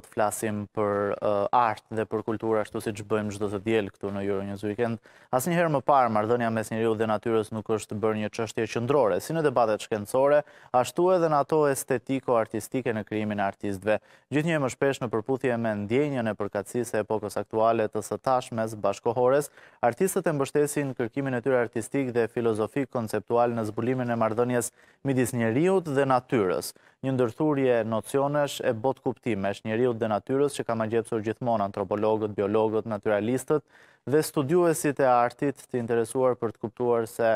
të flasim për art dhe për kulturë ashtu siç bëjmë çdo të diel këtu në Euronews weekend. Asnjëherë më parë marrdhënia mes njeriu dhe natyrës nuk është bërë një çështje qendrore si në debatet shkencore, ashtu edhe në ato estetiko-artistike në krijimin e artistëve. Gjithnjë e më shpesh në përputhje me ndjenjën e përkatësisë e epokës aktuale të sotash mes bashkohores, artistët e mbështesin kërkimin e tyre artistik dhe filozofik konceptual në zbulimin e marrdhënies midis njeriu dhe natyrës, një ndërthurje nocionesh e bot kuptimesh, njeriut dhe natyrës që ka ma gjepsur gjithmonë antropologët, biologët, naturalistët dhe studiuesit e artit të interesuar për të kuptuar se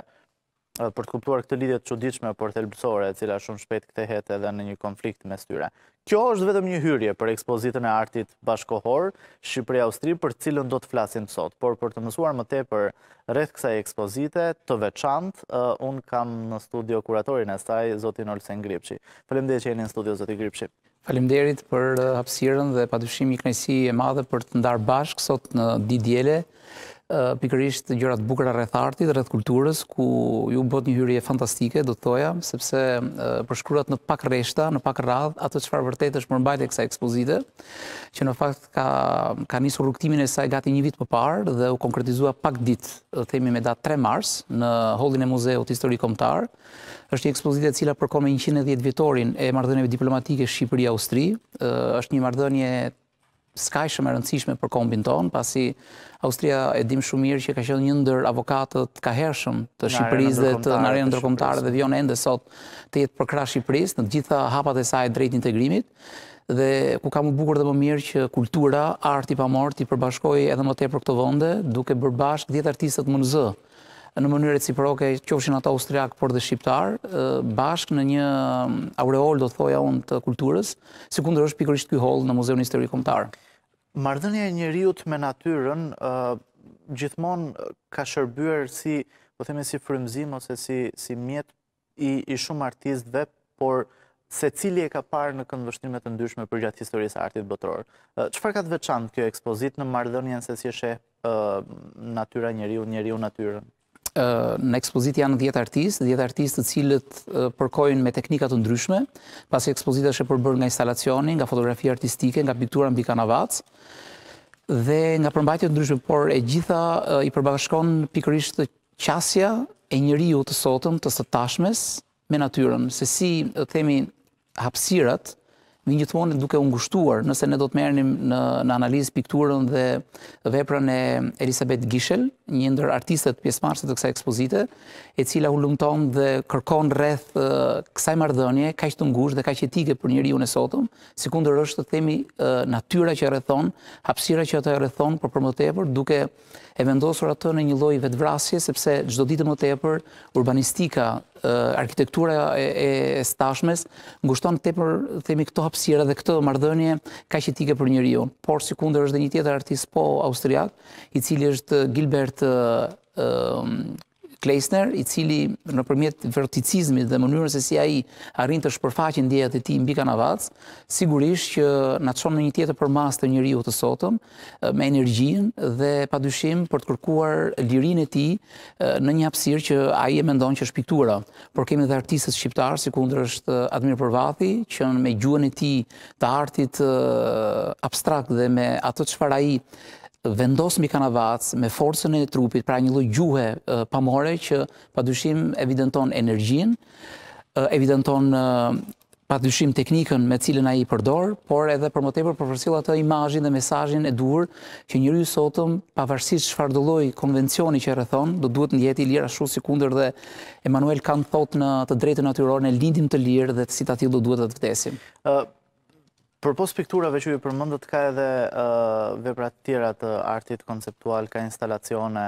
për të kuptuar këtë lidhjet qudichme për thelbësore, cila shumë shpet këte edhe në një konflikt me styre. Kjo është vetëm një hyrje për ekspozitën e artit bashkohor, Shqipëri-Austri, për cilën do të flasim sot. Por për të mësuar më te për rreth kësa ekspozite, të veçant, unë kam në studio kuratorin e staj, Zotin Olsen Gripqi. Falem dhe që jeni në studio, Zotin Gripqi. Falimderit për uh, hapsiren dhe pa dushim i knajsi e madhe për të ndarë bashkë sot në didjele pikërisht gjërat bukra rreth artit, rreth kulturës, ku ju bot një hyrje fantastike, do të thoja, sepse përshkruat në pak reshta, në pak radh, ato çfarë vërtet është përmbajt e kësa ekspozite, që në fakt ka, ka nisur rukëtimin e saj gati një vit për parë dhe u konkretizua pak dit, dhe themi me datë 3 mars, në Hollin e Muzeut Histori Komtar, është një ekspozite cila përkome 110 vjetorin e marrëdhënieve diplomatike Shqipëri-Austri, është një marrëdhënie shumë e rëndësishme për kombin tonë, pasi Austria e dim shumë mirë që ka qënë një ndër avokatët ka hershëm të Shqipëris dhe të nërejnë ndërkomtare dhe vjonë endë sot të jetë përkra Shqipëris në gjitha hapat e saj drejt integrimit dhe ku ka më bukur dhe më mirë që kultura, arti pa morti përbashkoj edhe më te për këto vënde duke bërbashk djetë artistët më nëzë në mënyre ciproke qofshin ata austriak por dhe shqiptar, bashk në një um, aureol, do të thoja unë, të kulturës, si kundër është pikërisht këj hol në Muzeu Nisteri Komtarë. Mardënja e njëriut me natyrën gjithmon ka shërbyer si, po theme si frimzim ose si mjet i shumë artistve, por se cili e ka parë në këndvështimet të ndyshme për gjatë historisë artit bëtëror. Qëfar ka të veçantë kjo ekspozit në mardhënjen se si eshe natyra njëriut, njëriut natyrën? në ekspozit janë djetë artistë, djetë artistë të cilët përkojnë me teknikat të ndryshme, pasi ekspozitë është e përbërë nga instalacioni, nga fotografi artistike, nga piktura në bikana dhe nga përmbajtje të ndryshme, por e gjitha i përbashkon pikërisht të qasja e njëri ju të sotëm, të së tashmes me natyren, se si themi hapsirat vinë gjithmonë duke ungushtuar, nëse ne do të merrnim në analizë pikturën dhe veprën e Elisabeth Gishel, një ndër artistet pjesmarset të kësa ekspozite, e cila u lëmton dhe kërkon rreth kësaj mardhënje, ka që të ngushtë dhe ka që tike për njëri unë e sotëm, si kundër është të themi natyra që rrethon, hapsira që të rrethon për për më tepër, duke e vendosur atë në një loj vetvrasje, sepse gjdo ditë më tepër urbanistika arkitektura e stashmes, ngushton të temër, themi, këto hapsira dhe këto mardhënje ka që tike për njëri unë. Por, si kunder është dhe një tjetër artist po austriak, i cili është Gilbert Kleisner, i cili në përmjet verticizmi dhe mënyrën se si a i arrinë të shpërfaqin djetët e ti mbi kanavac, sigurisht që në të shonë në një tjetë për mas të njëri u të sotëm, me energjin dhe pa dyshim për të kërkuar lirin e ti në një apsir që a i e mendon që është Por kemi dhe artistës shqiptarë, si kundrë është Admir Përvati, që në me gjuën e ti të artit abstrakt dhe me ato që fara i vendosë mi kanavac me forësën e trupit, pra një lojgjuhe pamore që pa dushim evidenton energjin, evidenton pa dushim teknikën me cilën a i përdor, por edhe për më tepër përfërsila të imajin dhe mesajin e dur që njëri ju sotëm, pavarësit shfardulloj konvencioni që e rëthon, do duhet në jeti lirë ashtu si kunder dhe Emanuel kanë thot në të drejtë naturore në lindim të lirë dhe të sitatil do duhet dhe të vdesim. Për pos pikturave që ju përmëndët, ka edhe vepra tjera të artit konceptual, ka instalacione,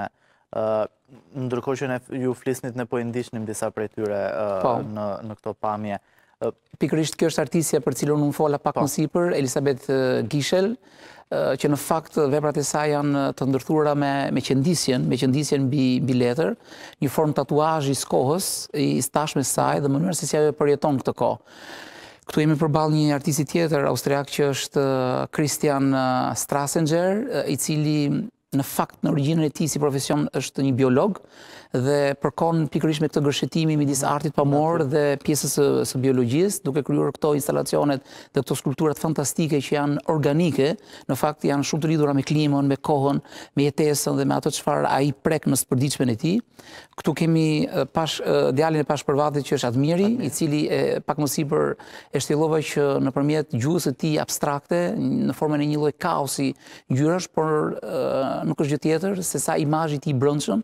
ndërko që ju flisnit ne po indishtnim disa për e tyre po. në këto pamje. Pikërisht kjo është artisja për cilën unë fola pak po. sipër, Elisabeth Gishel, që në fakt veprat e sa janë të ndërthura me qëndisjen, me qëndisjen bi letër, një formë tatuaj i skohës, i stashme saj dhe mënyrë se si ajo e përjeton këtë kohë. Këtu jemi përbal një artisi tjetër, austriak që është uh, Christian uh, Strassenger, uh, i cili në fakt në originën e ti si profesion është një biolog dhe përkon pikërish me këtë gërshetimi midis artit pëmor dhe pjesës së biologjis duke kryurë këto instalacionet dhe këto skulpturat fantastike që janë organike në fakt janë shumë të lidhura me klimon me kohën, me jetesën dhe me ato qëfar a i prek në spërdiqme e ti këtu kemi djalin e pash përvadit që është admiri i cili pak mësi për e shtjelova që në përmjet gjusë të ti abstrakte në formën e një loj kaosi gjyrash, por nuk është gjithë tjetër se sa imajit i brëndshëm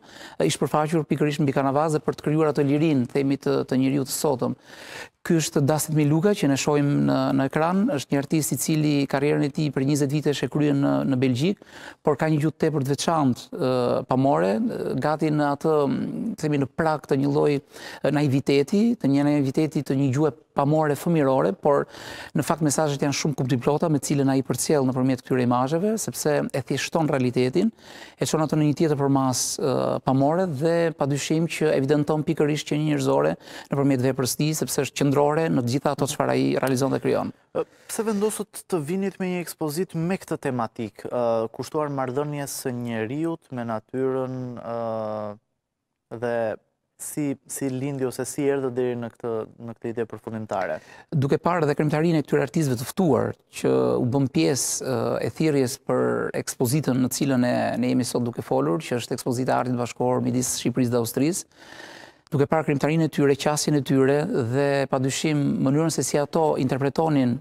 ishë përfaqur pikërisht mbi kanavaze për të krijuar atë lirin, themit të njeriu të sotëm. Ky është Dasit Miluka që ne shohim në në ekran, është një artist i cili karrierën e tij për 20 vite e kryen në në Belgjik, por ka një gjuhë tepër të veçantë pamore, gati në atë, themi në prak të një lloji naiviteti, të një naiviteti të një gjuhe pamore fëmirore, por në fakt mesazhet janë shumë kuptiplota me të cilën ai përcjell nëpërmjet këtyre imazheve, sepse e thjeshton realitetin, e çon atë në një tjetër përmas pamore dhe padyshim që evidenton pikërisht që një njerëzore nëpërmjet veprës së tij, sepse është qëndrore në gjitha ato që fara i realizon dhe kryon. Pse vendosët të vinit me një ekspozit me këtë tematik, kushtuar mardhënjes së riut me natyren dhe si lindi ose si erdhe dhe dhe në këtë ide përfundimtare? Duke parë dhe kremtarin e këtyre artizve të fëtuar, që u bëm pjes e thirjes për ekspozitën në cilën e ne jemi sot duke folur, që është ekspozita artin bashkohor midis Shqipëris dhe Austrisë, duke parë krimtarin e tyre, qasin e tyre dhe pa dyshim mënyrën se si ato interpretonin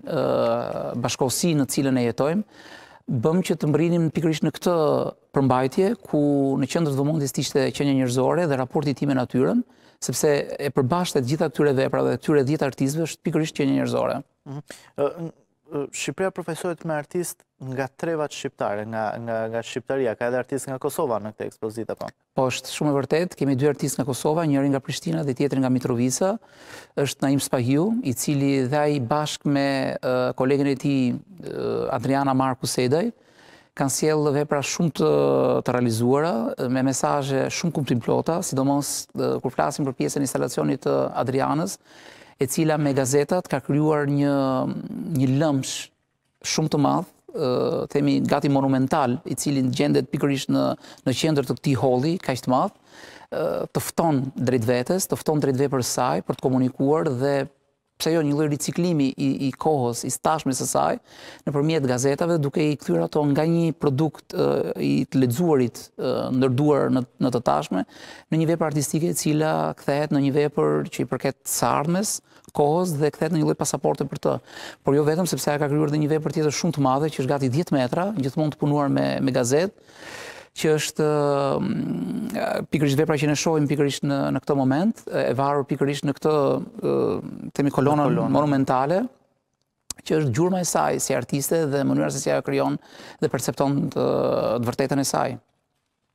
bashkosi në cilën e jetojmë, bëm që të mbrinim pikrish në këtë përmbajtje, ku në qëndër dhe mundis të ishte qenje njërzore dhe raporti ti me natyren, sepse e përbashtet gjitha këtyre vepra dhe këtyre djetë artizve është pikrish qenje njërzore. Mhm. Shqipëria profesohet me artist nga trevat shqiptare, nga Shqiptaria, ka edhe artist nga Kosova në këte ekspozita, po? Po, është shumë e vërtet, kemi dy artist nga Kosova, njëri nga Prishtina dhe tjetër nga Mitrovica. është Naim Spahiu, i cili dhe i bashk me kolegin e ti, Adriana Marku Sedaj, kanë sjellë vepra shumë të realizuara, me mesaje shumë kumë të implota, sidomos kur flasim për pjesën instalacionit Adrianës, e cila me gazetat ka kryuar një, një lëmsh shumë të madhë, themi gati monumental, i cilin gjendet pikërish në, në qendrë të këti holi, ka ishtë madhë, tëfton drejt vetës, tëfton drejt vetë për saj, për të komunikuar dhe pse jo një lloj riciklimi i i kohës, i stashme së saj, nëpërmjet gazetave, duke i kthyer ato nga një produkt e, i të lexuarit ndërduar në në të tashme, në një vepër artistike e cila kthehet në një vepër që i përket së ardhmes, kohës dhe kthehet në një lloj pasaporte për të. Por jo vetëm sepse ajo ka krijuar edhe një vepër tjetër shumë të madhe që është gati 10 metra, gjithmonë të punuar me me gazetë që është mm, pikërisht vepra që ne shohim pikërisht në në këtë moment, e varur pikërisht në këtë temi kolona monumentale që është gjurma e saj si artiste dhe mënyra se si ajo krijon dhe percepton të, vërtetën e saj.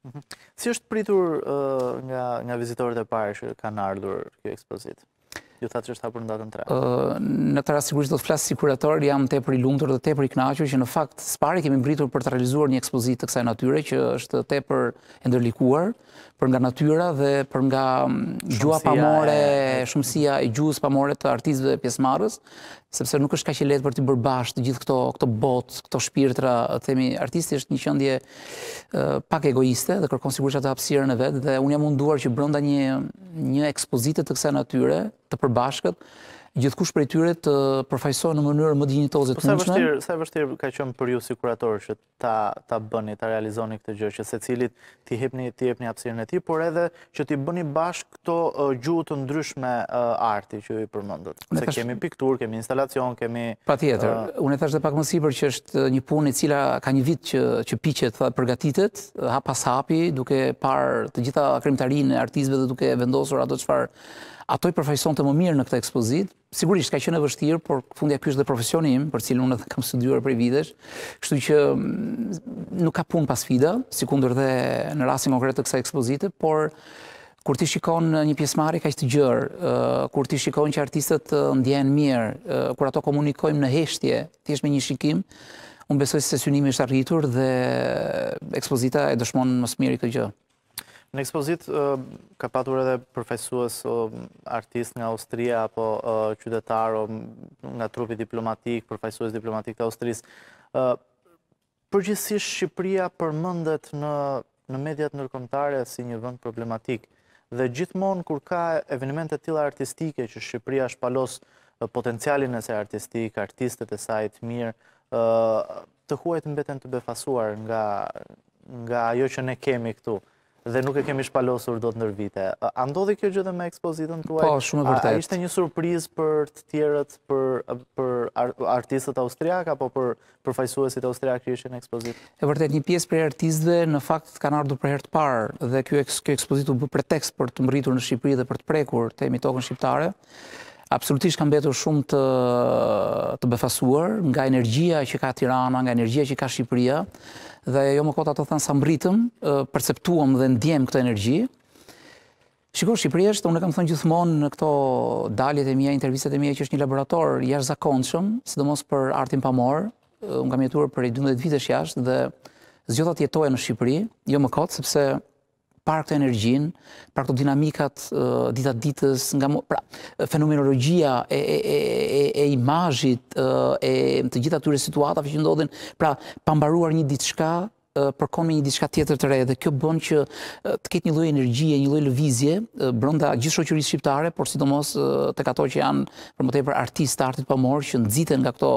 Mhm. Si është pritur nga nga vizitorët e parë që kanë ardhur kjo ekspozitë? ju thatë që është hapur në datën 3? Uh, në këtë rast sigurisht do të flas si kurator, jam tepër i lumtur dhe tepër i kënaqur që në fakt spari kemi mbritur për të realizuar një ekspozitë të kësaj natyre që është tepër e ndërlikuar, për nga natyra dhe për nga mm, gjua pamore, shumësia e gjuës pamore të artistëve dhe pjesmarës, sepse nuk është ka që letë për të bërbash të gjithë këto botë, këto shpirtra, themi, artisti është një qëndje pak egoiste dhe kërkon sigur që atë hapsire në vetë, dhe unë jam munduar që brënda një ekspozitet të kse natyre, të përbashkët, gjithkush prej për e tyre të përfajsojnë në mënyrë më dignitozit të nëshme. Sa e vështirë ka qëmë për ju si kuratorë që ta bëni, ta realizoni këtë gjë, që se cilit ti hepni apsirën e ti, por edhe që ti bëni bashkë këto gjuhë të ndryshme arti që ju i përmëndët. Se kemi piktur, kemi instalacion, kemi... Pa tjetër, unë e thashtë dhe pak mësi që është një punë e cila ka një vit që piqet përgatitet, hapa hapi, duke par të gjitha krimtarin e artizve dhe duke vendosur ato qëfar ato i përfajson të më mirë në këtë ekspozit, sigurisht ka qenë e vështirë, por fundja kësh dhe profesioni im, për cilë unë dhe kam dyre për i videsh, kështu që mm, nuk ka pun pas fida, si kundur dhe në rasin konkret të kësa ekspozite, por kur ti shikon uh, një pjesmari ka që të gjërë, uh, kur ti shikon që artistët uh, ndjenë mirë, kur ato komunikojmë në heshtje, ti është me një shikim, unë besoj se synimi është arritur dhe ekspozita e dëshmonë mësë mirë këtë gjë. Në ekspozit ka patur edhe përfajsuës artist nga Austria, apo qytetar, nga trupi diplomatik, përfajsuës diplomatik të Austrisë. Përgjësish Shqipria përmëndet në mediat nërkomtare si një vënd problematik. Dhe gjithmonë kur ka evenimentet tila artistike që Shqipria shpalos potencialin e se artistik, artistet e sajt mirë, të huajt në beten të befasuar nga ajo që ne kemi këtu dhe nuk e kemi shpalosur do të nërë vite. A ndodhe kjo gjithë me ekspozitën të uaj? Po, shumë e vërtet. A ishte një surpriz për të tjerët, për artistët austriak, apo për fajsuesit austriak që ishte në ekspozitë? E vërtet, një pjesë për artistëve në fakt kanë ardu për herë të parë, dhe kjo ekspozitë u bë pretekst për të mëritur në Shqipëri dhe për të prekur të emi tokën shqiptare. Absolutisht kanë betur shumë të befasuar nga energjia që ka Tirana, nga energjia që ka Shqipëria, dhe jo më kota të thënë sa mbritëm, perceptuam dhe ndjem këtë energji. Shikur, Shqipërisht, unë e kam thënë gjithmonë në këto daljet e mija, intervjiset e mija, që është një laborator jashtë zakonëshëm, sidomos për artin pamorë, unë kam jetuar për i 12 vitesh jashtë dhe zgjotat jetoja në Shqipëri, jo më kota, sepse par këtë energjin, par këtë dinamikat ditat ditës, nga pra, fenomenologia e imajit, e të gjitha të të situatave që ndodhin, pra, pambaruar një ditë shka, përkon me një diçka tjetër të re dhe kjo bën që të ketë një lloj energjie, një lloj lëvizje brenda gjithë shoqërisë shqiptare, por sidomos tek ato që janë për më tepër artistë artit pamor që nxiten nga këto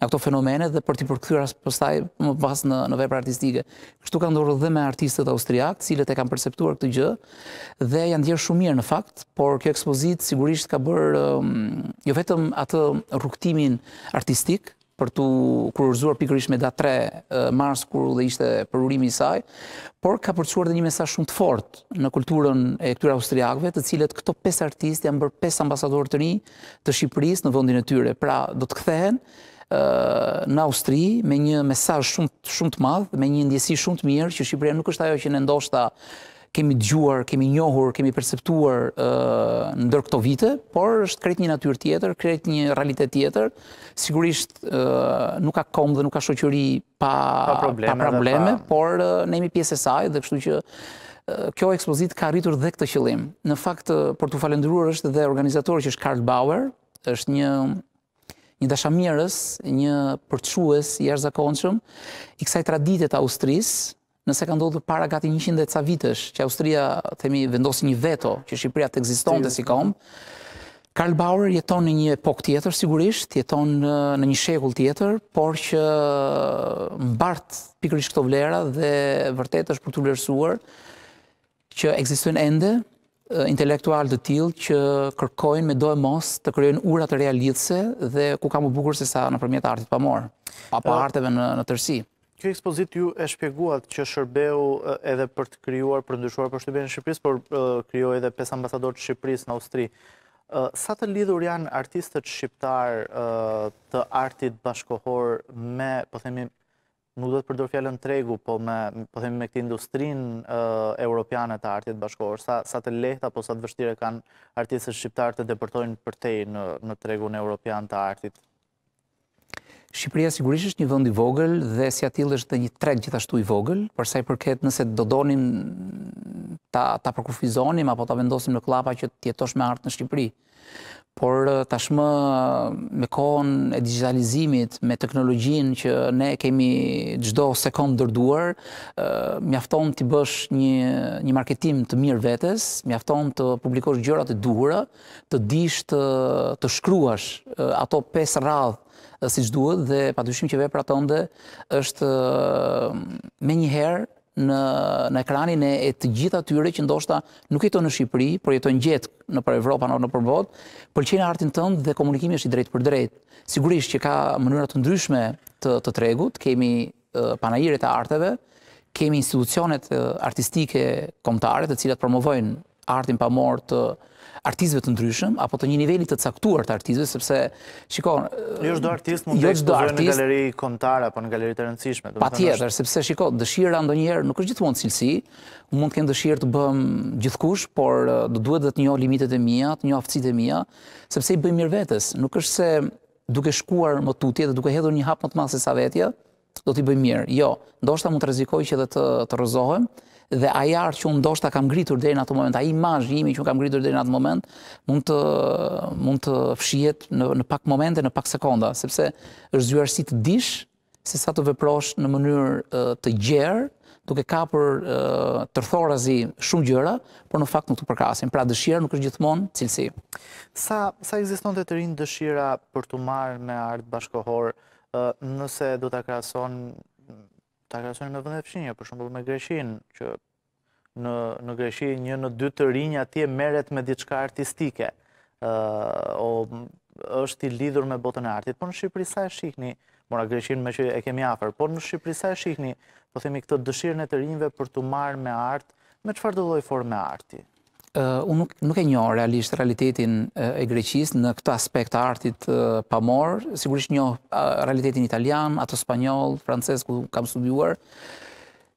nga këto fenomene dhe për të përkthyer as pastaj më pas në në vepra artistike. Kështu ka ndodhur edhe me artistët austriak, të cilët e kanë perceptuar këtë gjë dhe janë dhënë shumë mirë në fakt, por kjo ekspozitë sigurisht ka bërë jo vetëm atë rrugtimin artistik, për të kurorzuar pikërish me datë 3 mars kur u dhe ishte përurimi i saj, por ka përcuar dhe një mesazh shumë të fortë në kulturën e këtyre austriakëve, të cilët këto pesë artistë janë bërë pesë ambasadorë të rinj të Shqipërisë në vendin e tyre. Pra do të kthehen në Austri me një mesazh shumë shumë të madh, me një ndjesi shumë të mirë që Shqipëria nuk është ajo që ne ndoshta kemi gjuar, kemi njohur, kemi perceptuar ndër këto vite, por është kretë një natyrë tjetër, kretë një realitet tjetër, sigurisht nuk ka kom dhe nuk ka shoqëri pa probleme, por ne jemi pjesë e saj dhe kështu që kjo ekspozit ka rritur dhe këtë qëllim. Në fakt, për të falendruar është dhe organizator që është Karl Bauer, është një një dashamirës, një përçues i jashtëzakonshëm i kësaj traditet austrisë, nëse ka ndodhë para gati 100 dhe ca vitësh, që Austria, themi, vendosi një veto, që Shqipëria të egziston si kom, Karl Bauer jeton në një epok tjetër, sigurisht, jeton në një shekull tjetër, por që mbart pikërish këto vlera dhe vërtet është për të lërësuar që egziston ende, intelektual të tilë që kërkojnë me do e mos të kryojnë urat të realitëse dhe ku ka më bukur se sa në përmjet artit pa morë, apo arteve në tërsi. Kjo ekspozit ju e shpjeguat që shërbeu eh, edhe për të kryuar, për ndryshuar për shtybjen Shqipëris, por eh, kryo edhe pes ambasador të Shqipëris në Austri. Eh, sa të lidhur janë artistët shqiptar të artit bashkohor me, po themi, nuk do të përdor fjallën tregu, po me, po themi, me këti industrin europiane të artit bashkohor, sa të lehta, po sa të vështire kanë artistët shqiptar të depërtojnë për tej në tregun europian të artit Shqipëria sigurisht është një vënd i vogël dhe si atil është dhe një treg gjithashtu i vogël, sa i përket nëse do donim ta përkufizonim apo ta vendosim në klapa që tjetosh me artë në Shqipëri por tashmë me kohën e digitalizimit, me teknologjin që ne kemi gjdo sekondë dërduar, mjafton të bësh një marketim të mirë vetës, mjafton të publikosh gjërat e duhura, të dish të shkruash ato pesë radhë si që duhet, dhe pa që vepra tënde është me njëherë në ekranin e të gjitha tyre që ndoshta nuk jeton në Shqipëri, por jeton gjithë në për Evropa në përbot, për qenë artin tëndë dhe komunikimi është i drejtë për drejtë. Sigurisht që ka mënyrat të ndryshme të tregut, kemi panajiret e arteve, kemi institucionet artistike komtare të cilat promovojnë artin pa morë të artizve të ndryshëm, apo të një nivelli të caktuar të artizve, sepse, shiko... Jo është do eh, artist jo mund të ekspozër në galeri kontara, apo në galeri të rëndësishme. Pa tjetër, sepse, shiko, dëshirë ando njerë nuk është gjithë mund të cilësi, mund të kënë dëshirë të bëm gjithkush, por eh, do duhet dhe të njohë limitet e mija, të njohë aftësit e mija, sepse i bëjmë mirë vetës. Nuk është se duke shkuar më tutje dhe duke hedhur një hapë më të masë e sa vetja, do t'i bëjmë mirë. Jo, ndoshta mund të rezikoj që të, të rëzohem, dhe ajarë që unë ndoshta kam gritur dhe në atë moment, a imaj jimi që unë kam gritur dhe në atë moment, mund të, mund të fshijet në, në pak momente, në pak sekonda, sepse është zyërësi të dish, se sa të veprosh në mënyrë të gjerë, duke ka për tërthorazi shumë gjëra, por në fakt nuk të përkasin. Pra dëshira nuk është gjithmonë cilësi. Sa, sa existon të të rinë dëshira për të marrë me artë bashkohorë, nëse do të krason ta krasoni me vëndet fshinje, për shumë me greshin, që në, në greshin një në dy të rinja atje meret me diçka artistike, o është i lidhur me botën e artit, por në Shqipëri sa e shikni, mora greshin me që e kemi afer, por në Shqipëri sa e shikni, po themi këtë dëshirën e të rinjve për të marrë me art, me qëfar të dojë me arti? unë nuk e njohë realisht realitetin e greqisë në këto aspekt artit pamor, sigurisht njohë realitetin italian, ato spanyol, frances, ku kam studiuar,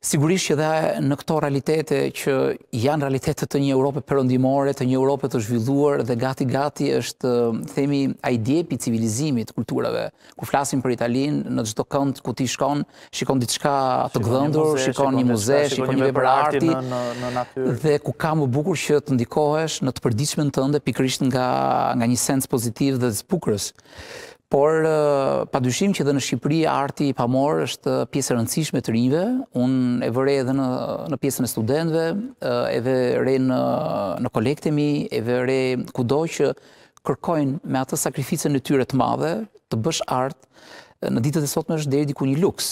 Sigurisht që dhe në këto realitete që janë realitetet të një Europë përëndimore, të një Europë të zhvilluar dhe gati-gati është, themi, ajdjepi civilizimit kulturave. Ku flasim për Italinë, në gjithë të këndë ku ti shkon, shikon diçka të gëdhëndur, shikon një muze, shikon një vepër arti, dhe ku ka më bukur që të ndikohesh në të përdiqme në tënde pikrisht nga një sens pozitiv dhe bukurës. Por, pa dyshim që dhe në Shqipëri, arti i pamor është pjesë rëndësishme të rinjve. Unë e vërre edhe në pjesën e studentve, e vërre në kolektemi, e vërre kudo që kërkojnë me atë sakrificën në tyre të madhe, të bësh artë, në ditët e sotme është deri diku një luks.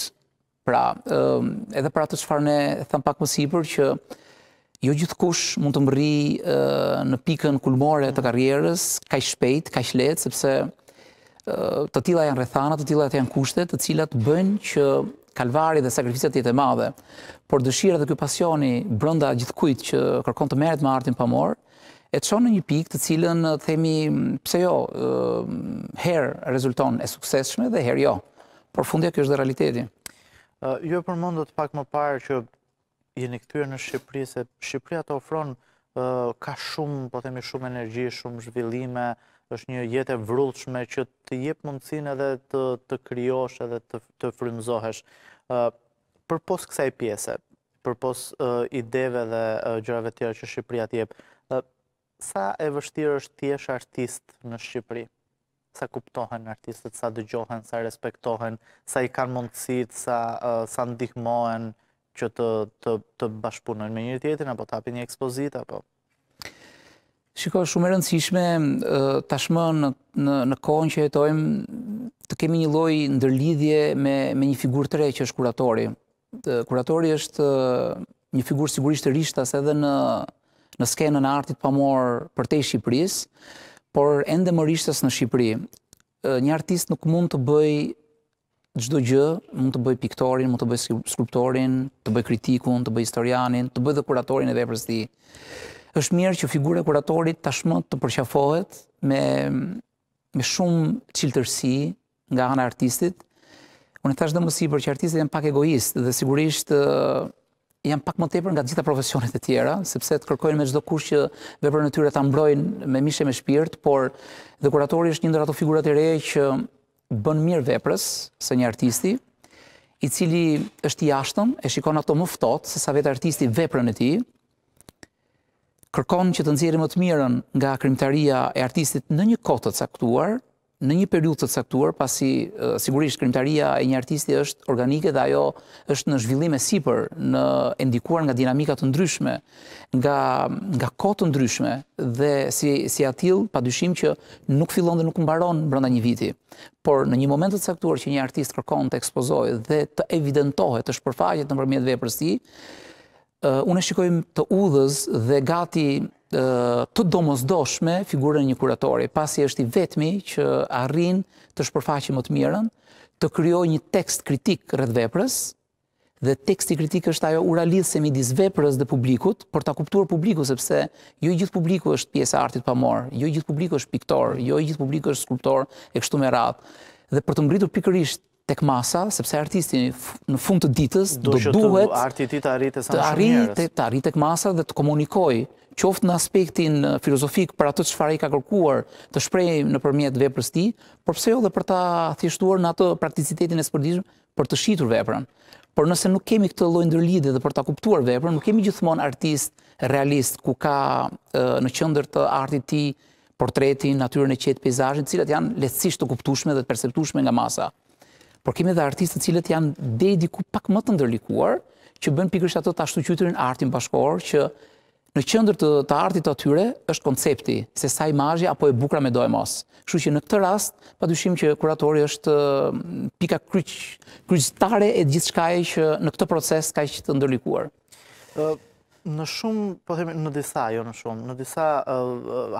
Pra, edhe pra të shfarë ne thëmë pak mësipër që jo gjithë kush mund të mëri në pikën kulmore të karrierës, ka i shpejt, ka i shletë, sepse të tila janë rethana, të tila janë kushtet, të cilat bëjnë që kalvari dhe sakrificat tjetë e madhe, por dëshira dhe kjo pasioni brënda kujtë që kërkon të meret më artin pëmor, e të shonë një pikë të cilën themi, pse jo, herë rezulton e sukseshme dhe herë jo, por fundja kjo është dhe realiteti. Ju e mundët pak më parë që jeni këtyre në Shqipëri, se Shqipëria të ofronë ka shumë, po themi, shumë energji, shumë zhvillime, është një jetë e vrullshme që të jep mundësin edhe të kryosh edhe të frymzohesh. Për kësaj pjese, për ideve dhe gjërave tjera që të tjep, sa e vështirë është tjesh artist në Shqipëri? Sa kuptohen artistet, sa dëgjohen, sa respektohen, sa i kanë mundësit, sa ndihmohen që të bashkëpunojnë me një tjetin, apo të api një ekspozit, apo... Shiko, shumë e rëndësishme tashmë në kohën që jetojmë të kemi një loj ndërlidhje me një figur të rej që është kuratori. Kuratori është një figur sigurisht të rishtas edhe në skenën në artit pamor për te Shqipëris, por ende më rishtas në Shqipëri. Një artist nuk mund të bëj gjdo gjë, mund të bëj piktorin, mund të bëj skulptorin, të bëj kritikun, të bëj historianin, të bëj dhe kuratorin e veprës ti. Shqipëri është mirë që figura e kuratorit tashmë të përqafohet me me shumë cilëtësi nga ana e artistit. Unë thash domosi për që artistit janë pak egoistë dhe sigurisht janë pak më tepër nga gjitha profesionet e tjera, sepse të kërkojnë me çdo kusht që veprën e tyre ta mbrojnë me mish e me shpirt, por dhe kuratori është një ndër ato figura të reja që bën mirë veprës së një artisti i cili është i jashtëm, e shikon ato më ftohtë se sa vetë artisti veprën e tij kërkon që të nxjerrim më të mirën nga krimtaria e artistit në një kohë të caktuar, në një periudhë të caktuar, pasi sigurisht krimtaria e një artisti është organike dhe ajo është në zhvillim e sipër, në e ndikuar nga dinamika të ndryshme, nga nga kohë të ndryshme dhe si si pa padyshim që nuk fillon dhe nuk mbaron brenda një viti. Por në një moment të caktuar që një artist kërkon të ekspozojë dhe të evidentohet të shpërfaqet nëpërmjet veprës së tij, unë shikojmë të udhës dhe gati të domosdoshme figurën një kuratori, pasi është i vetmi që arrin të shpërfaqë më të mirën, të kryoj një tekst kritik rrëdhë veprës, dhe teksti kritik është ajo uralidhësemi midis veprës dhe publikut, për ta kuptuar publiku, sepse jo i gjithë publiku është pjesë artit pëmor, jo i gjithë publiku është piktor, jo i gjithë publiku është skulptor, e kështu me ratë. Dhe për të mgritur pikërisht tek masa, sepse artisti në fund të ditës do duhet të arri tek masa dhe të komunikoj qoftë në aspektin uh, filozofik për atë të fara i ka kërkuar të shprej në përmjet veprës ti, por pse jo dhe për ta thjeshtuar në atë prakticitetin e spërdishmë për të shqitur veprën. Por nëse nuk kemi këtë lojnë dërlidhe dhe për ta kuptuar veprën, nuk kemi gjithmon artist realist ku ka uh, në qëndër të artit ti portretin, natyrën e qetë, pejzajnë, cilat janë letësisht të kuptushme dhe të perceptushme nga masa por kemi dhe artistët cilët janë dhej diku pak më të ndërlikuar, që bënë pikërisht ato të ashtu qytërin artin bashkor, që në qëndër të artit të atyre është koncepti, se sa imajja apo e bukra me dojë mos. Shru që në këtë rast, pa dushim që kuratori është mm, pika kryqëtare e gjithë shkaj që në këtë proces ka që të ndërlikuar. Në shumë, po themi, në disa, jo në shumë, në disa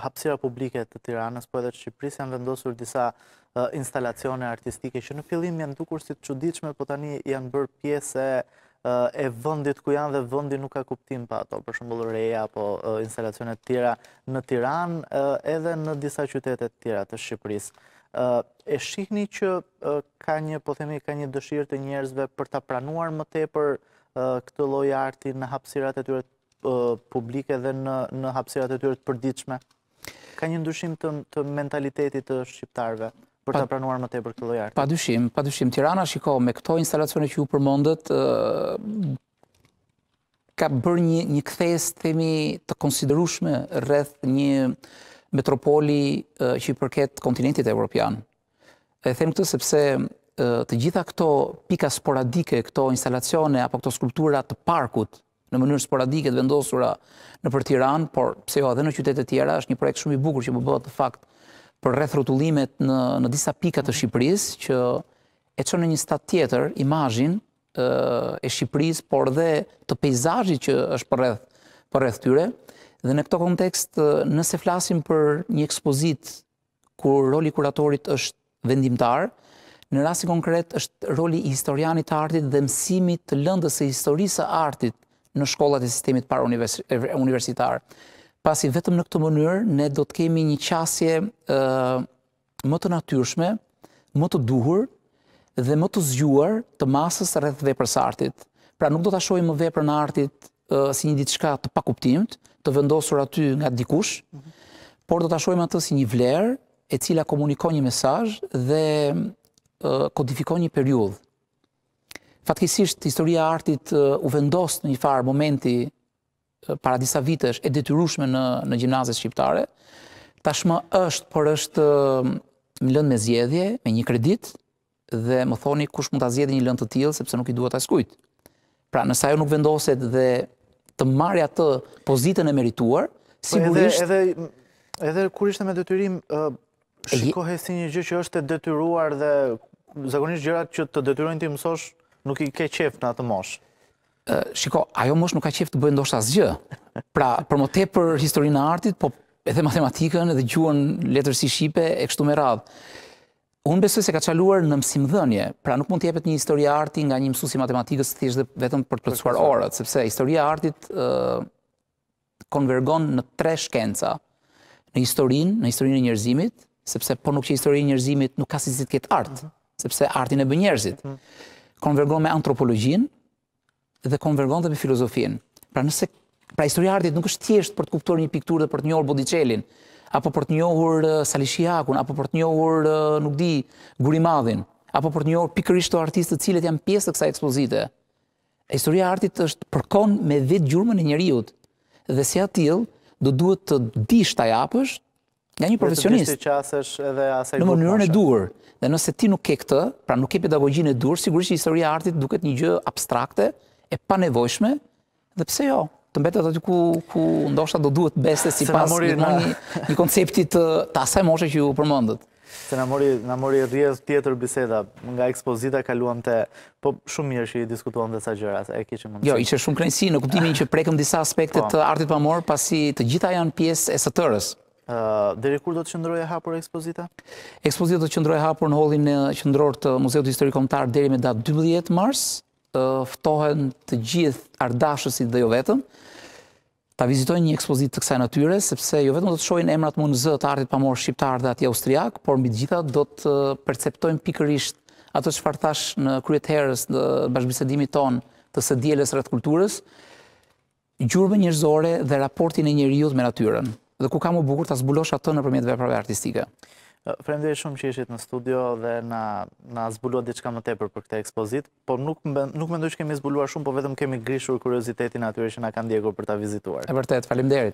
hapsira publike të tiranës, po edhe që Shqipëris janë vendosur disa instalacione artistike, që në fillim janë dukur si të qudichme, po tani janë bërë pjese e vëndit ku janë dhe vëndi nuk ka kuptim pa ato, për shumëllë reja apo instalacionet tira në Tiran, edhe në disa qytetet tira të Shqipëris. E shikni që ka një, po themi, ka një dëshirë të njerëzve për të pranuar më te për këtë loj arti në hapsirat e tyre publike dhe në hapsirat e tyre të përdiqme? Ka një ndushim të mentalitetit të shqiptarve? për të pranuar më tepër këtë lloj arti. pa dyshim. Tirana shiko, me këto instalacione që ju përmendët ka bërë një një kthesë themi të konsiderueshme rreth një metropoli që i përket kontinentit evropian. E them këtë sepse të gjitha këto pika sporadike, këto instalacione apo këto skulptura të parkut në mënyrë sporadike të vendosura në për Tiranë, por pse jo edhe në qytete tjera, është një projekt shumë i bukur që po bëhet në fakt për rreth rrotullimet në në disa pika të mhm. Shqipërisë që e çon në një stad tjetër imazhin e Shqipërisë, por dhe të peizazhit që është për rreth për rreth tyre. Dhe në këtë kontekst, nëse flasim për një ekspozit ku roli i kuratorit është vendimtar, në rastin konkret është roli i historianit të artit dhe mësimit të lëndës së historisë së artit në shkollat e sistemit paruniversitar pasi vetëm në këtë mënyrë ne do të kemi një qasje më të natyrshme, më të duhur dhe më të zgjuar të masës rreth veprës artit. Pra nuk do të ashojmë veprën artit si një ditë shka të pakuptimt, të vendosur aty nga dikush, por do të ashojmë atë si një vlerë e cila komunikon një mesaj dhe kodifikon një periudhë. Fatkesisht, historia artit u vendosë në një farë momenti para disa vite është e detyrushme në gjimnazës shqiptare, ta shma është, por është më um, lëndë me zjedhje, me një kredit, dhe më thoni kush mund të zjedhje një lëndë të tjilë, sepse nuk i duhet të skujt. Pra nësa jo nuk vendoset dhe të marja të pozitën e merituar, po, si Edhe kur ishte me detyrim, uh, shikohet si një gjë që është e detyruar dhe zakonisht gjërat që të detyruin ti mësosh, nuk i ke qef në atë moshë shiko, ajo mosh nuk ka qef të bëjë ndoshta asgjë. Pra, për më tepër historinë e artit, po edhe matematikën, edhe gjuhën letërsi shqipe e kështu me radhë. Unë besoj se ka çaluar në mësimdhënie, pra nuk mund të jepet një histori arti nga një mësues i matematikës dhe vetëm për të plotësuar orët, sepse historia e artit ë konvergon në tre shkenca. Në historinë, në historinë e njerëzimit, sepse po nuk që historinë e njerëzimit nuk ka si të ketë art, mhm. sepse arti e bën njerëzit. Mhm. Konvergon me antropologjinë, dhe konvergonte me filozofin. Pra nëse pra historia e artit nuk është thjesht për të kuptuar një pikturë dhe për të njohur bodicelin, apo për të njohur Salishiakun, apo për të njohur, nuk di, Gurimadhin, apo për të njohur pikërisht të artistë të cilët janë pjesë të kësaj ekspozite. Historia e artit është përkon me vit gjurmën e njeriu. Dhe si atil, do duhet të di shtaj japësh nga një profesionist. Në çastësh edhe asaj mënyrën e dur. Dhe nëse ti nuk ke këtë, pra nuk ke pedagogjinë e dur, sigurisht historia e artit duket një gjë abstrakte, e pa nevojshme, dhe pse jo, të mbetet aty ku ndoshta do duhet beste si pas një konceptit të asaj moshe që ju përmëndët. Se në mori rjezë tjetër biseda, nga ekspozita kaluam të, po shumë mirë që i diskutuam dhe sa gjëra, e kishë mundës. Jo, i shumë krenësi në kuptimin që prekëm disa aspektet po. të artit për morë, pasi të gjitha janë pjesë e së tërës. Dere kur do të qëndroj e hapur ekspozita? Ekspozita do të qëndroj e hapur në holin e qëndror të Muzeut Historikomtar deri me datë 12 mars ftohen të gjithë ardashësit dhe jo vetëm ta vizitojnë një ekspozitë të kësaj natyre sepse jo vetëm do të shohin emrat më në zë të artit pamorë shqiptar dhe aty austriak, por mbi të gjitha do të perceptojnë pikërisht ato që çfarë thash në krye herës në bashkëbisedimit ton të së dielës rreth kulturës, gjurmë njerëzore dhe raportin e njerëzit me natyrën. Dhe ku ka më bukur ta zbulosh atë nëpërmjet veprave artistike. Fremderi shumë që ishit në studio dhe në zbuluat diçka më tepër për këte ekspozit, por nuk me ndoj që kemi zbuluar shumë, po vetëm kemi grishur kuriozitetin atyre që nga kanë diegur për ta vizituar. E vërtet, falim derit.